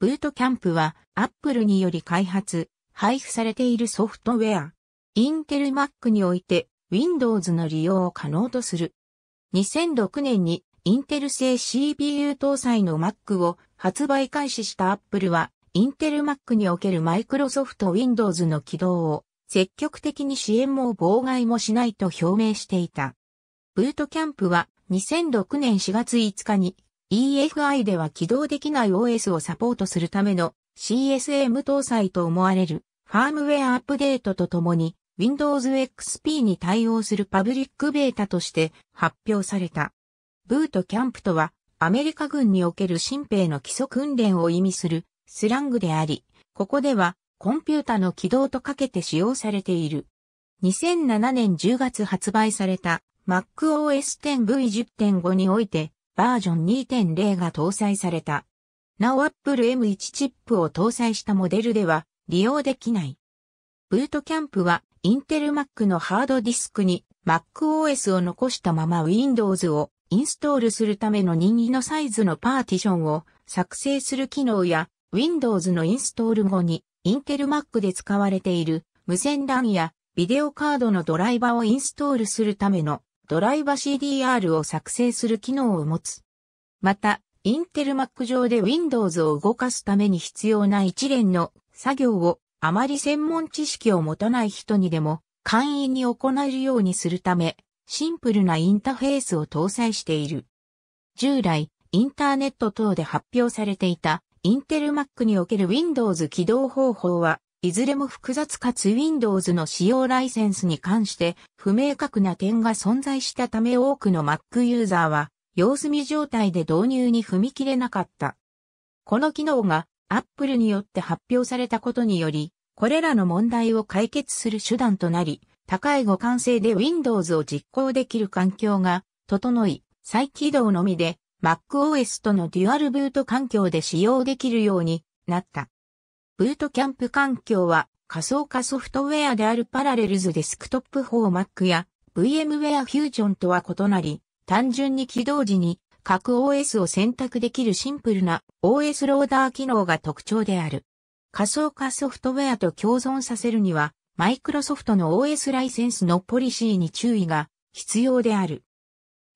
ブートキャンプは、アップルにより開発、配布されているソフトウェア。インテル Mac において、Windows の利用を可能とする。2006年に、インテル製 CPU 搭載の Mac を発売開始したアップルは、インテル Mac におけるマイクロソフト Windows の起動を積極的に支援も妨害もしないと表明していた。ブートキャンプは2006年4月5日に EFI では起動できない OS をサポートするための CSM 搭載と思われるファームウェアアップデートとともに Windows XP に対応するパブリックベータとして発表された。ブートキャンプとはアメリカ軍における新兵の基礎訓練を意味するスラングであり、ここではコンピュータの起動とかけて使用されている。2007年10月発売された MacOS 10V10.5 においてバージョン2.0が搭載された。なお Apple M1 チップを搭載したモデルでは利用できない。ブートキャンプはインテル Mac のハードディスクに MacOS を残したまま Windows をインストールするための任意のサイズのパーティションを作成する機能や Windows のインストール後にインテル Mac で使われている無線 LAN やビデオカードのドライバをインストールするためのドライバ CDR を作成する機能を持つ。また、インテル Mac 上で Windows を動かすために必要な一連の作業をあまり専門知識を持たない人にでも簡易に行えるようにするため、シンプルなインターフェースを搭載している。従来、インターネット等で発表されていたインテル Mac における Windows 起動方法はいずれも複雑かつ Windows の使用ライセンスに関して不明確な点が存在したため多くの Mac ユーザーは様子見状態で導入に踏み切れなかった。この機能が Apple によって発表されたことにより、これらの問題を解決する手段となり、高い互換性で Windows を実行できる環境が整い、再起動のみで MacOS とのデュアルブート環境で使用できるようになった。ブートキャンプ環境は仮想化ソフトウェアであるパラレルズデスクトップ 4Mac や VMware Fusion とは異なり、単純に起動時に各 OS を選択できるシンプルな OS ローダー機能が特徴である。仮想化ソフトウェアと共存させるには、マイクロソフトの OS ライセンスのポリシーに注意が必要である。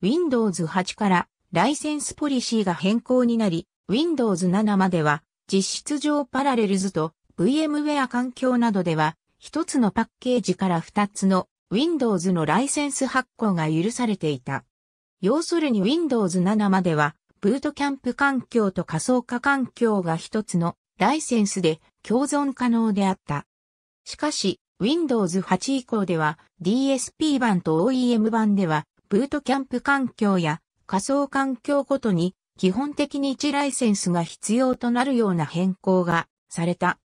Windows 8からライセンスポリシーが変更になり、Windows 7までは実質上パラレルズと VMware 環境などでは、一つのパッケージから二つの Windows のライセンス発行が許されていた。要するに Windows 7までは、ブートキャンプ環境と仮想化環境が一つのライセンスで共存可能であった。しかし、Windows 8以降では DSP 版と OEM 版では、ブートキャンプ環境や仮想環境ごとに基本的に1ライセンスが必要となるような変更がされた。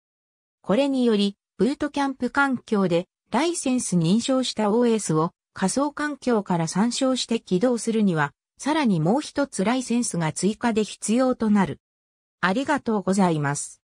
これにより、ブートキャンプ環境でライセンス認証した OS を仮想環境から参照して起動するには、さらにもう一つライセンスが追加で必要となる。ありがとうございます。